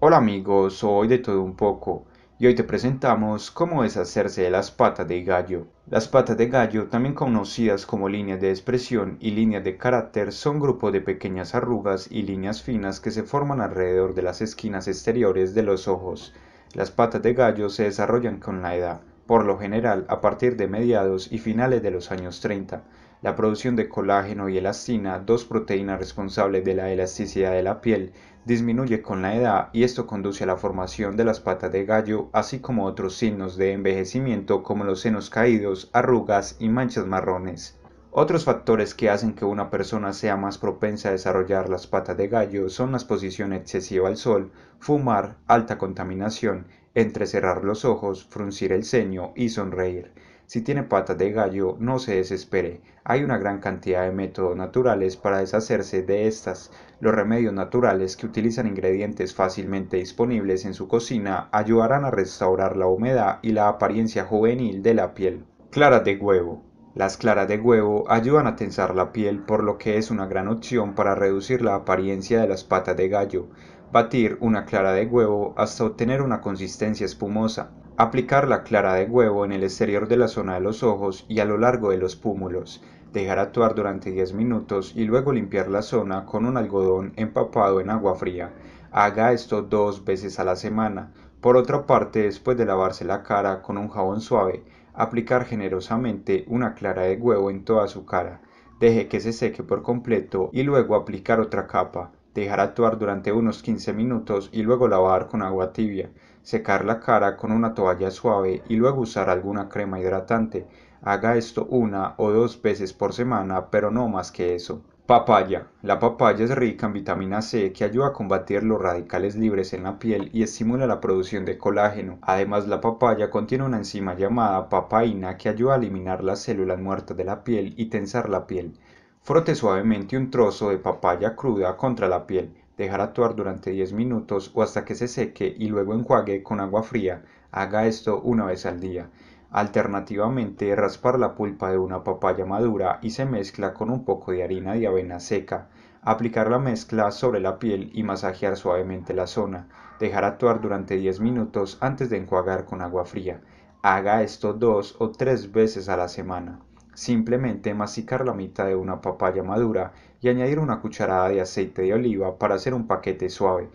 Hola amigos, soy de todo un poco y hoy te presentamos cómo deshacerse de las patas de gallo. Las patas de gallo, también conocidas como líneas de expresión y líneas de carácter, son grupos de pequeñas arrugas y líneas finas que se forman alrededor de las esquinas exteriores de los ojos. Las patas de gallo se desarrollan con la edad, por lo general a partir de mediados y finales de los años 30. La producción de colágeno y elastina, dos proteínas responsables de la elasticidad de la piel, disminuye con la edad y esto conduce a la formación de las patas de gallo, así como otros signos de envejecimiento como los senos caídos, arrugas y manchas marrones. Otros factores que hacen que una persona sea más propensa a desarrollar las patas de gallo son la exposición excesiva al sol, fumar, alta contaminación, entrecerrar los ojos, fruncir el ceño y sonreír. Si tiene patas de gallo, no se desespere. Hay una gran cantidad de métodos naturales para deshacerse de estas. Los remedios naturales que utilizan ingredientes fácilmente disponibles en su cocina ayudarán a restaurar la humedad y la apariencia juvenil de la piel. Claras de huevo. Las claras de huevo ayudan a tensar la piel, por lo que es una gran opción para reducir la apariencia de las patas de gallo. Batir una clara de huevo hasta obtener una consistencia espumosa. Aplicar la clara de huevo en el exterior de la zona de los ojos y a lo largo de los púmulos. Dejar actuar durante 10 minutos y luego limpiar la zona con un algodón empapado en agua fría. Haga esto dos veces a la semana. Por otra parte, después de lavarse la cara con un jabón suave, aplicar generosamente una clara de huevo en toda su cara. Deje que se seque por completo y luego aplicar otra capa dejar actuar durante unos 15 minutos y luego lavar con agua tibia, secar la cara con una toalla suave y luego usar alguna crema hidratante. Haga esto una o dos veces por semana, pero no más que eso. Papaya. La papaya es rica en vitamina C que ayuda a combatir los radicales libres en la piel y estimula la producción de colágeno. Además, la papaya contiene una enzima llamada papaína que ayuda a eliminar las células muertas de la piel y tensar la piel. Frote suavemente un trozo de papaya cruda contra la piel, dejar actuar durante 10 minutos o hasta que se seque y luego enjuague con agua fría. Haga esto una vez al día. Alternativamente, raspar la pulpa de una papaya madura y se mezcla con un poco de harina de avena seca. Aplicar la mezcla sobre la piel y masajear suavemente la zona. Dejar actuar durante 10 minutos antes de enjuagar con agua fría. Haga esto dos o tres veces a la semana. Simplemente masticar la mitad de una papaya madura y añadir una cucharada de aceite de oliva para hacer un paquete suave.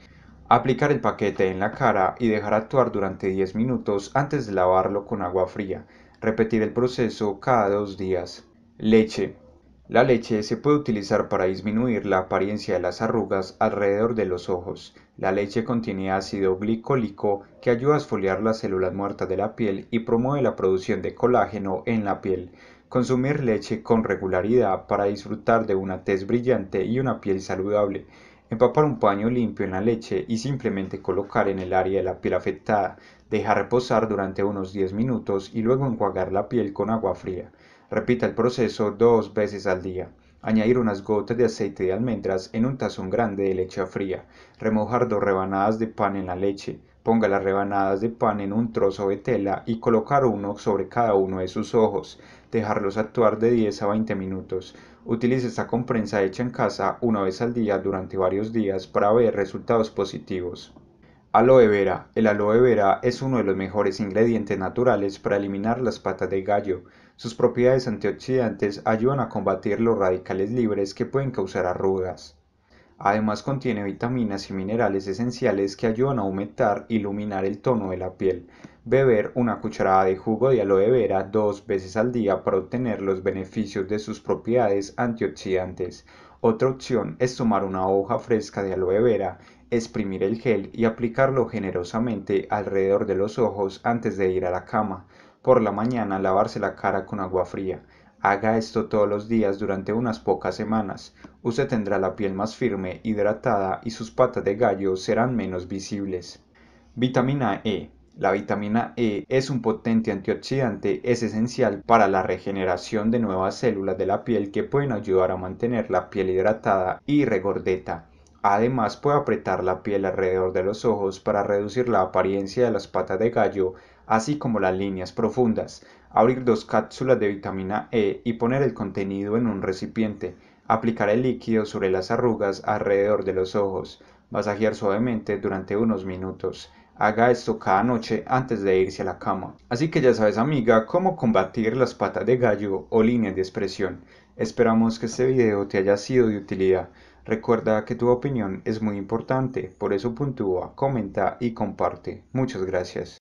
Aplicar el paquete en la cara y dejar actuar durante 10 minutos antes de lavarlo con agua fría. Repetir el proceso cada dos días. Leche. La leche se puede utilizar para disminuir la apariencia de las arrugas alrededor de los ojos. La leche contiene ácido glicólico que ayuda a esfoliar las células muertas de la piel y promueve la producción de colágeno en la piel. Consumir leche con regularidad para disfrutar de una tez brillante y una piel saludable. Empapar un paño limpio en la leche y simplemente colocar en el área de la piel afectada. Dejar reposar durante unos 10 minutos y luego enjuagar la piel con agua fría. Repita el proceso dos veces al día. Añadir unas gotas de aceite de almendras en un tazón grande de leche fría. Remojar dos rebanadas de pan en la leche. Ponga las rebanadas de pan en un trozo de tela y colocar uno sobre cada uno de sus ojos. Dejarlos actuar de 10 a 20 minutos. Utilice esta compresa hecha en casa una vez al día durante varios días para ver resultados positivos. Aloe vera. El aloe vera es uno de los mejores ingredientes naturales para eliminar las patas de gallo. Sus propiedades antioxidantes ayudan a combatir los radicales libres que pueden causar arrugas. Además contiene vitaminas y minerales esenciales que ayudan a aumentar y iluminar el tono de la piel. Beber una cucharada de jugo de aloe vera dos veces al día para obtener los beneficios de sus propiedades antioxidantes. Otra opción es tomar una hoja fresca de aloe vera, exprimir el gel y aplicarlo generosamente alrededor de los ojos antes de ir a la cama. Por la mañana lavarse la cara con agua fría. Haga esto todos los días durante unas pocas semanas. Usted tendrá la piel más firme, hidratada y sus patas de gallo serán menos visibles. Vitamina E. La vitamina E es un potente antioxidante, es esencial para la regeneración de nuevas células de la piel que pueden ayudar a mantener la piel hidratada y regordeta. Además puede apretar la piel alrededor de los ojos para reducir la apariencia de las patas de gallo, así como las líneas profundas. Abrir dos cápsulas de vitamina E y poner el contenido en un recipiente. Aplicar el líquido sobre las arrugas alrededor de los ojos. Masajear suavemente durante unos minutos. Haga esto cada noche antes de irse a la cama. Así que ya sabes amiga cómo combatir las patas de gallo o líneas de expresión. Esperamos que este video te haya sido de utilidad. Recuerda que tu opinión es muy importante, por eso puntúa, comenta y comparte. Muchas gracias.